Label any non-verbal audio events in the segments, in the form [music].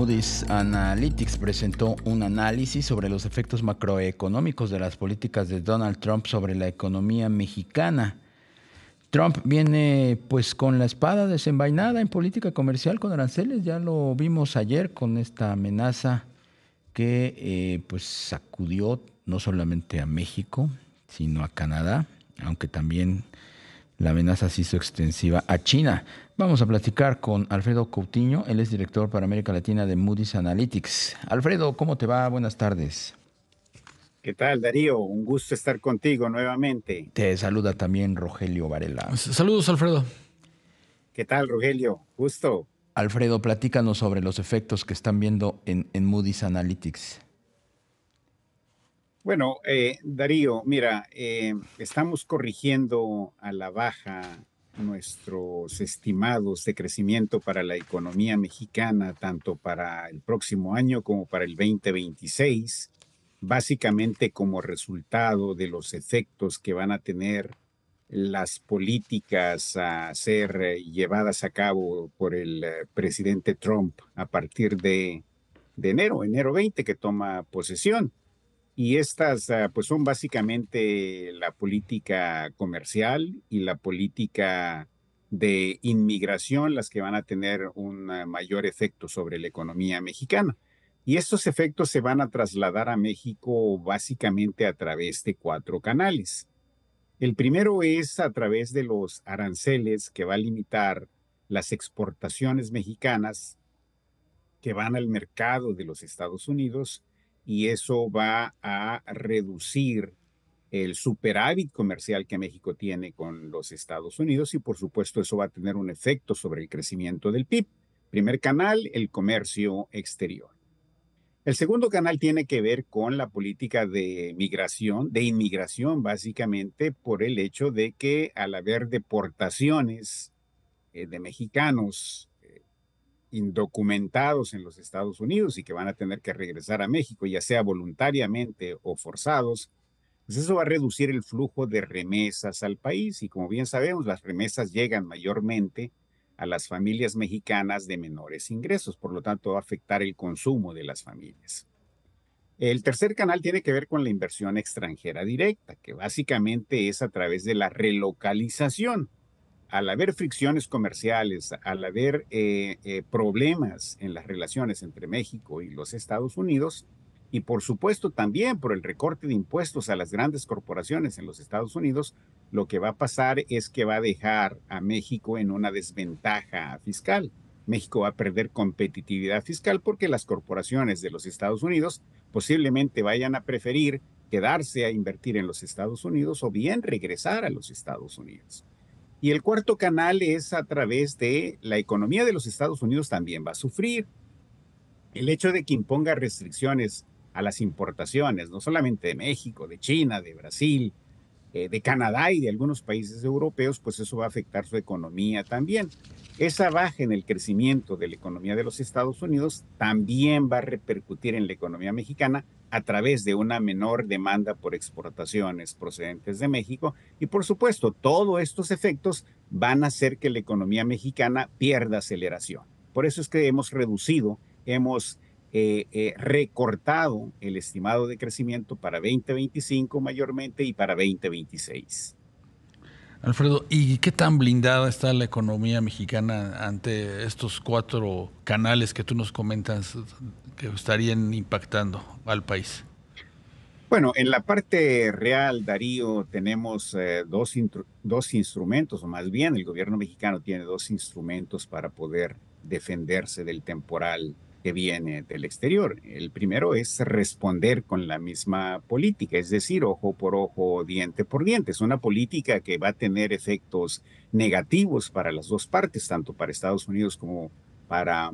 Moody's Analytics presentó un análisis sobre los efectos macroeconómicos de las políticas de Donald Trump sobre la economía mexicana. Trump viene pues con la espada desenvainada en política comercial con aranceles, ya lo vimos ayer con esta amenaza que eh, pues sacudió no solamente a México, sino a Canadá, aunque también la amenaza se hizo extensiva a China. Vamos a platicar con Alfredo Coutinho, él es director para América Latina de Moody's Analytics. Alfredo, ¿cómo te va? Buenas tardes. ¿Qué tal, Darío? Un gusto estar contigo nuevamente. Te saluda también Rogelio Varela. Saludos, Alfredo. ¿Qué tal, Rogelio? Gusto. Alfredo, platícanos sobre los efectos que están viendo en, en Moody's Analytics. Bueno, eh, Darío, mira, eh, estamos corrigiendo a la baja nuestros estimados de crecimiento para la economía mexicana, tanto para el próximo año como para el 2026, básicamente como resultado de los efectos que van a tener las políticas a ser eh, llevadas a cabo por el eh, presidente Trump a partir de, de enero, enero 20, que toma posesión. Y estas ah, pues son básicamente la política comercial y la política de inmigración las que van a tener un ah, mayor efecto sobre la economía mexicana. Y estos efectos se van a trasladar a México básicamente a través de cuatro canales. El primero es a través de los aranceles que va a limitar las exportaciones mexicanas que van al mercado de los Estados Unidos y eso va a reducir el superávit comercial que México tiene con los Estados Unidos y por supuesto eso va a tener un efecto sobre el crecimiento del PIB. Primer canal, el comercio exterior. El segundo canal tiene que ver con la política de migración, de inmigración básicamente por el hecho de que al haber deportaciones eh, de mexicanos indocumentados en los Estados Unidos y que van a tener que regresar a México, ya sea voluntariamente o forzados, pues eso va a reducir el flujo de remesas al país y como bien sabemos, las remesas llegan mayormente a las familias mexicanas de menores ingresos, por lo tanto va a afectar el consumo de las familias. El tercer canal tiene que ver con la inversión extranjera directa, que básicamente es a través de la relocalización al haber fricciones comerciales, al haber eh, eh, problemas en las relaciones entre México y los Estados Unidos, y por supuesto también por el recorte de impuestos a las grandes corporaciones en los Estados Unidos, lo que va a pasar es que va a dejar a México en una desventaja fiscal. México va a perder competitividad fiscal porque las corporaciones de los Estados Unidos posiblemente vayan a preferir quedarse a invertir en los Estados Unidos o bien regresar a los Estados Unidos. Y el cuarto canal es a través de la economía de los Estados Unidos también va a sufrir. El hecho de que imponga restricciones a las importaciones, no solamente de México, de China, de Brasil, eh, de Canadá y de algunos países europeos, pues eso va a afectar su economía también. Esa baja en el crecimiento de la economía de los Estados Unidos también va a repercutir en la economía mexicana, a través de una menor demanda por exportaciones procedentes de México. Y por supuesto, todos estos efectos van a hacer que la economía mexicana pierda aceleración. Por eso es que hemos reducido, hemos eh, eh, recortado el estimado de crecimiento para 2025 mayormente y para 2026. Alfredo, ¿y qué tan blindada está la economía mexicana ante estos cuatro canales que tú nos comentas que estarían impactando al país? Bueno, en la parte real, Darío, tenemos eh, dos, dos instrumentos, o más bien el gobierno mexicano tiene dos instrumentos para poder defenderse del temporal que viene del exterior. El primero es responder con la misma política, es decir, ojo por ojo, diente por diente. Es una política que va a tener efectos negativos para las dos partes, tanto para Estados Unidos como para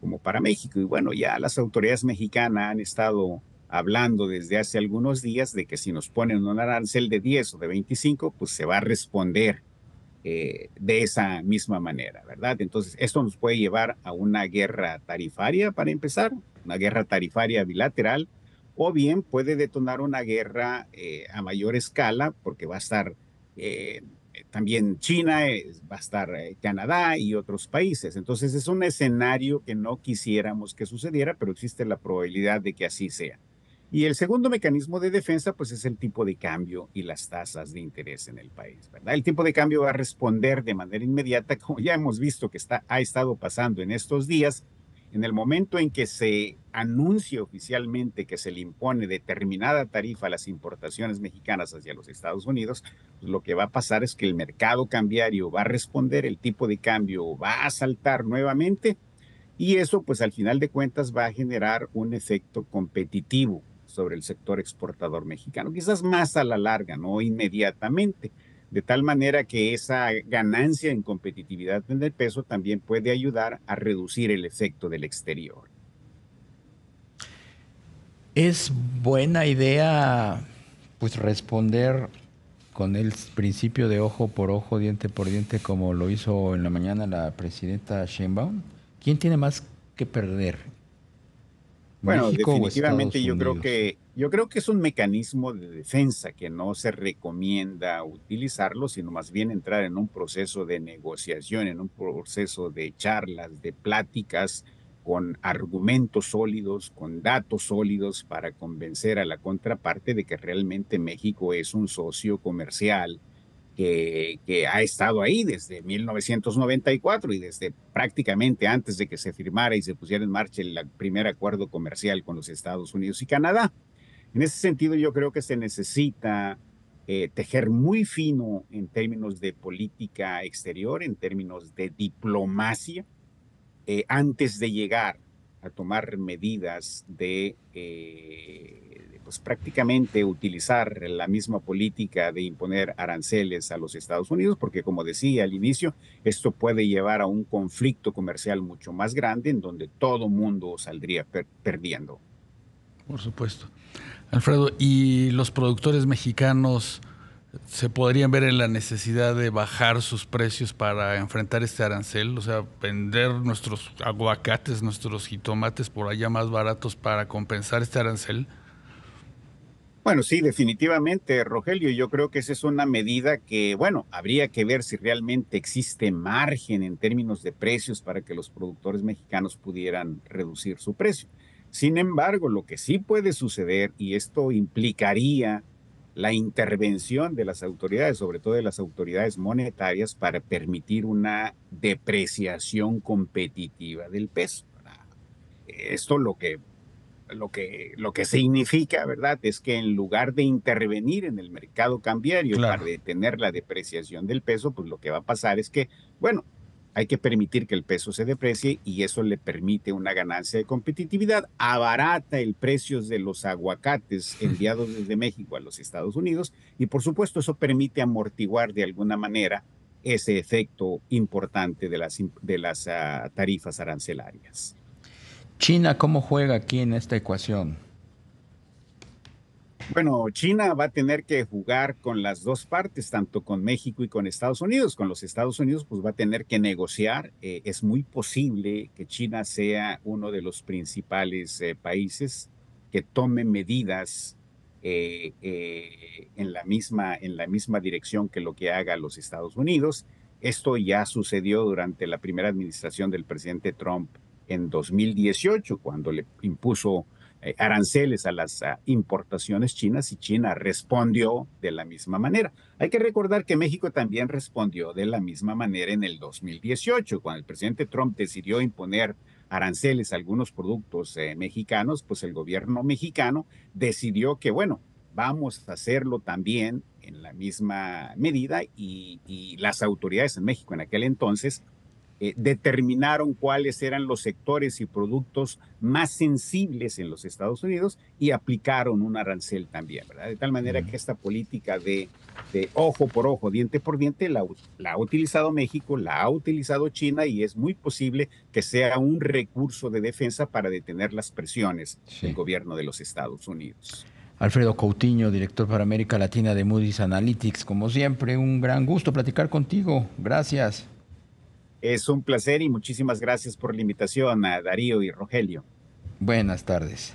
como para México. Y bueno, ya las autoridades mexicanas han estado hablando desde hace algunos días de que si nos ponen un arancel de 10 o de 25, pues se va a responder eh, de esa misma manera, ¿verdad? Entonces, esto nos puede llevar a una guerra tarifaria, para empezar, una guerra tarifaria bilateral, o bien puede detonar una guerra eh, a mayor escala, porque va a estar eh, eh, también China, va a estar eh, Canadá y otros países. Entonces es un escenario que no quisiéramos que sucediera, pero existe la probabilidad de que así sea. Y el segundo mecanismo de defensa, pues es el tipo de cambio y las tasas de interés en el país, El tipo de cambio va a responder de manera inmediata, como ya hemos visto que está, ha estado pasando en estos días, en el momento en que se anuncie oficialmente que se le impone determinada tarifa a las importaciones mexicanas hacia los Estados Unidos, pues, lo que va a pasar es que el mercado cambiario va a responder, el tipo de cambio va a saltar nuevamente y eso pues al final de cuentas va a generar un efecto competitivo sobre el sector exportador mexicano, quizás más a la larga, no inmediatamente de tal manera que esa ganancia en competitividad en el peso también puede ayudar a reducir el efecto del exterior. Es buena idea pues responder con el principio de ojo por ojo, diente por diente, como lo hizo en la mañana la presidenta Sheinbaum. ¿Quién tiene más que perder? Bueno, definitivamente yo creo que yo creo que es un mecanismo de defensa que no se recomienda utilizarlo, sino más bien entrar en un proceso de negociación, en un proceso de charlas, de pláticas con argumentos sólidos, con datos sólidos para convencer a la contraparte de que realmente México es un socio comercial que, ha estado ahí desde 1994 y desde prácticamente antes de que se firmara y se pusiera en marcha el primer acuerdo comercial con los Estados Unidos y Canadá. En ese sentido, yo creo que se necesita eh, tejer muy fino en términos de política exterior, en términos de diplomacia, eh, antes de llegar a tomar medidas de, eh, pues, prácticamente utilizar la misma política de imponer aranceles a los Estados Unidos, porque como decía al inicio, esto puede llevar a un conflicto comercial mucho más grande en donde todo mundo saldría perdiendo. Por supuesto. Alfredo, ¿y los productores mexicanos se podrían ver en la necesidad de bajar sus precios para enfrentar este arancel? O sea, vender nuestros aguacates, nuestros jitomates por allá más baratos para compensar este arancel. Bueno, sí, definitivamente, Rogelio. Yo creo que esa es una medida que, bueno, habría que ver si realmente existe margen en términos de precios para que los productores mexicanos pudieran reducir su precio. Sin embargo, lo que sí puede suceder, y esto implicaría la intervención de las autoridades, sobre todo de las autoridades monetarias, para permitir una depreciación competitiva del peso. Esto lo que lo que, lo que significa, ¿verdad? Es que en lugar de intervenir en el mercado cambiario para detener la depreciación del peso, pues lo que va a pasar es que, bueno, hay que permitir que el peso se deprecie y eso le permite una ganancia de competitividad, abarata el precio de los aguacates [laughs] enviados desde México a los Estados Unidos y por supuesto eso permite amortiguar de alguna manera ese efecto importante de las, de las ah, tarifas arancelarias. China, ¿cómo juega aquí en esta ecuación? Bueno, China va a tener que jugar con las dos partes, tanto con México y con Estados Unidos. Con los Estados Unidos, pues va a tener que negociar. Eh, es muy posible que China sea uno de los principales eh, países que tome medidas eh, en, la misma, en la misma dirección que lo que haga los Estados Unidos. Esto ya sucedió durante la primera administración del presidente Trump en 2018, cuando le impuso eh, aranceles a las ah, importaciones chinas y China respondió de la misma manera. Hay que recordar que México también respondió de la misma manera en el 2018, cuando el presidente Trump decidió imponer aranceles a algunos productos eh, mexicanos, pues el gobierno mexicano decidió que, bueno, vamos a hacerlo también en la misma medida y, y las autoridades en México en aquel entonces eh, determinaron cuáles eran los sectores y productos más sensibles en los Estados Unidos y aplicaron un arancel también, ¿verdad? De tal manera que esta política de, ojo por ojo, diente por diente, la, ha utilizado México, la ha utilizado China y es muy posible que sea un recurso de defensa para detener las presiones del gobierno de los Estados Unidos. Alfredo Coutinho, director para América Latina de Moody's Analytics, como siempre, un gran gusto platicar contigo. Gracias. Es un placer y muchísimas gracias por la invitación a Darío y Rogelio. Buenas tardes.